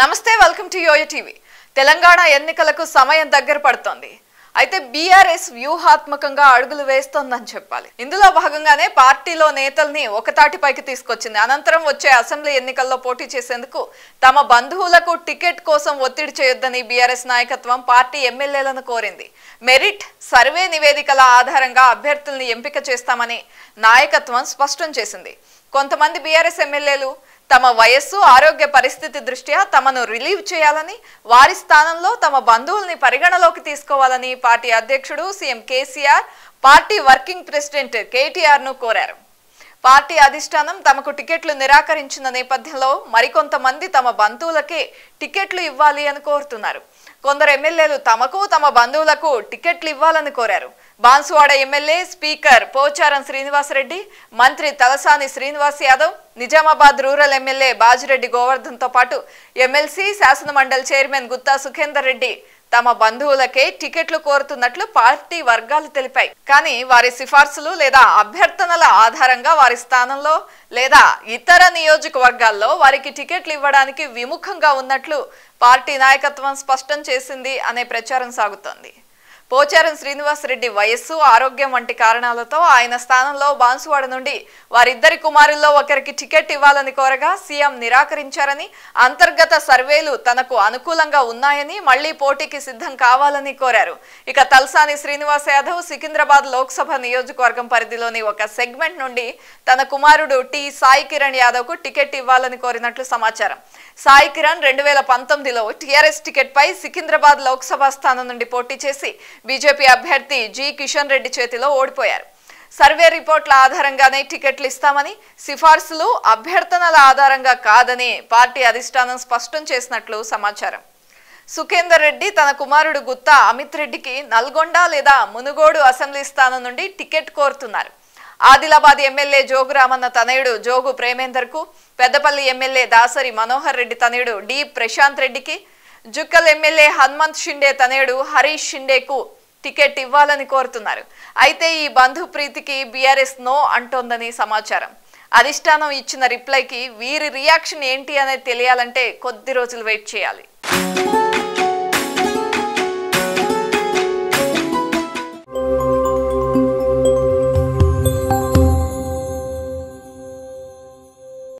నమస్తే welcome to Yoyo TV Telangana ఎన్నికలకు సమయం దగ్గర పడుతోంది అయితే బీఆర్ఎస్ వ్యూహాత్మకంగా అడుగులు వేస్తోందని చెప్పాలి ఇందులో భాగంగానే పార్టీలో నేతల్ని ఒకతాటిపైకి తీసుకొచ్చింది అనంతరం వచ్చే అసెంబ్లీ ఎన్నికల్లో పోటీ చేసేందుకు తమ బంధువులకు టికెట్ కోసం ఒత్తిడి చేయొద్దని బీఆర్ఎస్ నాయకత్వం పార్టీ ఎమ్మెల్యేలను కోరింది మెరిట్ సర్వే నివేదికల ఆధారంగా అభ్యర్థుల్ని ఎంపిక చేస్తామని నాయకత్వం స్పష్టం చేసింది కొంతమంది బీఆర్ఎస్ ఎమ్మెల్యేలు తమ వయస్సు ఆరోగ్య పరిస్థితి దృష్ట్యా తమను రిలీవ్ చేయాలని వారి స్థానంలో తమ బంధువుల్ని పరిగణలోకి తీసుకోవాలని పార్టీ అధ్యక్షుడు CM KCR party working president కేటీఆర్ను కోరారు పార్టీ అధిష్టానం తమకు టికెట్లు నిరాకరించిన నేపథ్యంలో మరికొంతమంది తమ బంధువులకే టికెట్లు ఇవ్వాలి అని కోరుతున్నారు కొందరు ఎమ్మెల్యేలు తమకు తమ బంధువులకు టికెట్లు ఇవ్వాలని కోరారు బాన్సువాడ ఎమ్మెల్యే స్పీకర్ పోచారం శ్రీనివాసరెడ్డి మంత్రి తలసాని శ్రీనివాస్ యాదవ్ నిజామాబాద్ రూరల్ ఎమ్మెల్యే బాజిరెడ్డి గోవర్ధన్తో పాటు ఎమ్మెల్సీ శాసనమండలి చైర్మన్ గుత్తా సుఖేందర్ రెడ్డి తమ బంధువులకే టికెట్లు కోరుతున్నట్లు పార్టీ వర్గాలు తెలిపాయి కానీ వారి సిఫార్సులు లేదా అభ్యర్థనల ఆధారంగా వారి స్థానంలో లేదా ఇతర నియోజకవర్గాల్లో వారికి టికెట్లు ఇవ్వడానికి విముఖంగా ఉన్నట్లు పార్టీ నాయకత్వం స్పష్టం చేసింది అనే ప్రచారం సాగుతోంది పోచారం శ్రీనివాసరెడ్డి వయస్సు ఆరోగ్యం వంటి కారణాలతో ఆయన స్థానంలో బాన్సువాడ నుండి వారిద్దరి కుమారుల్లో ఒకరికి టికెట్ ఇవ్వాలని కోరగా సీఎం నిరాకరించారని అంతర్గత సర్వేలు తనకు అనుకూలంగా ఉన్నాయని మళ్లీ పోటీకి సిద్ధం కావాలని కోరారు ఇక తల్సాని శ్రీనివాస్ యాదవ్ సికింద్రాబాద్ లోక్సభ నియోజకవర్గం పరిధిలోని ఒక సెగ్మెంట్ నుండి తన కుమారుడు టి సాయి కిరణ్ యాదవ్ కు టికెట్ ఇవ్వాలని కోరినట్లు సమాచారం సాయి కిరణ్ రెండు వేల పంతొమ్మిదిలో టిఆర్ఎస్ టికెట్ పై సికింద్రాబాద్ లోక్సభ స్థానం నుండి పోటీ చేసి బీజేపీ అభ్యర్థి జి కిషన్ రెడ్డి చేతిలో ఓడిపోయారు సర్వే రిపోర్ట్ల ఆధారంగానే టికెట్లు ఇస్తామని సిఫార్సులు అభ్యర్థనల ఆధారంగా కాదని పార్టీ అధిష్టానం స్పష్టం చేసినట్లు సమాచారం సుఖేందర్ రెడ్డి తన కుమారుడు గుత్తా అమిత్ రెడ్డికి నల్గొండ లేదా మునుగోడు అసెంబ్లీ స్థానం నుండి టికెట్ కోరుతున్నారు ఆదిలాబాద్ ఎమ్మెల్యే జోగు రామన్న తనయుడు జోగు ప్రేమేందర్ కు పెద్దపల్లి ఎమ్మెల్యే దాసరి మనోహర్ రెడ్డి తనయుడు డి ప్రశాంత్ రెడ్డికి జుక్కల్ ఎమ్మెల్యే హనుమంత్ షిండే తనేడు హరీష్ షిండేకు టికెట్ ఇవ్వాలని కోరుతున్నారు అయితే ఈ బంధు ప్రీతికి బీఆర్ఎస్ నో అంటోందని సమాచారం అధిష్టానం ఇచ్చిన రిప్లైకి వీరి రియాక్షన్ ఏంటి అనేది తెలియాలంటే కొద్ది రోజులు వెయిట్ చేయాలి